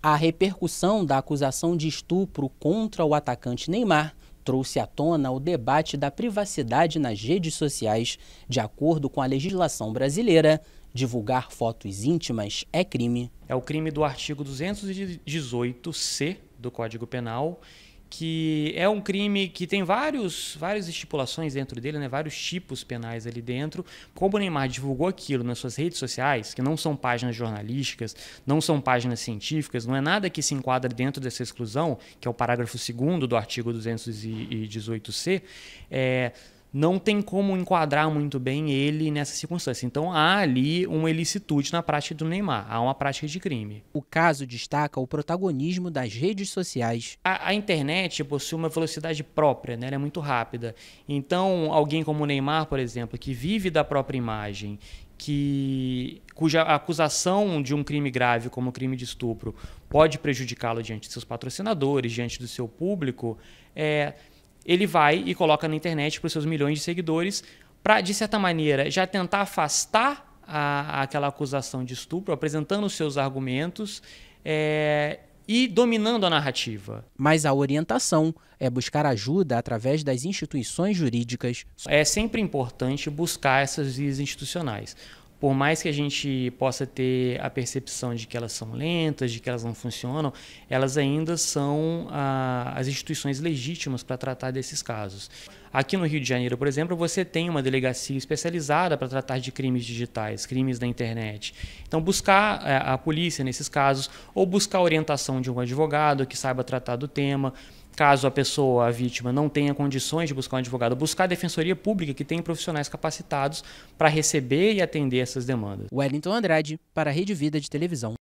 A repercussão da acusação de estupro contra o atacante Neymar trouxe à tona o debate da privacidade nas redes sociais. De acordo com a legislação brasileira, divulgar fotos íntimas é crime. É o crime do artigo 218-C do Código Penal que é um crime que tem vários, várias estipulações dentro dele, né? vários tipos penais ali dentro. Como o Neymar divulgou aquilo nas suas redes sociais, que não são páginas jornalísticas, não são páginas científicas, não é nada que se enquadra dentro dessa exclusão, que é o parágrafo 2 do artigo 218c, é, não tem como enquadrar muito bem ele nessa circunstância. Então há ali uma ilicitude na prática do Neymar, há uma prática de crime. O caso destaca o protagonismo das redes sociais. A, a internet tipo, possui uma velocidade própria, né? ela é muito rápida. Então alguém como o Neymar, por exemplo, que vive da própria imagem, que cuja acusação de um crime grave como crime de estupro pode prejudicá-lo diante de seus patrocinadores, diante do seu público, é ele vai e coloca na internet para os seus milhões de seguidores para, de certa maneira, já tentar afastar a, aquela acusação de estupro, apresentando os seus argumentos é, e dominando a narrativa. Mas a orientação é buscar ajuda através das instituições jurídicas. É sempre importante buscar essas vias institucionais por mais que a gente possa ter a percepção de que elas são lentas, de que elas não funcionam, elas ainda são a, ah, as instituições legítimas para tratar desses casos. Aqui no Rio de Janeiro, por exemplo, você tem uma delegacia especializada para tratar de crimes digitais, crimes da internet. Então, buscar a, eh, a polícia nesses casos, ou buscar a orientação de um advogado que saiba tratar do tema caso a pessoa, a vítima, não tenha condições de buscar um advogado, buscar a defensoria pública que tem profissionais capacitados para receber e atender essas demandas. Wellington Andrade, para a Rede Vida de Televisão.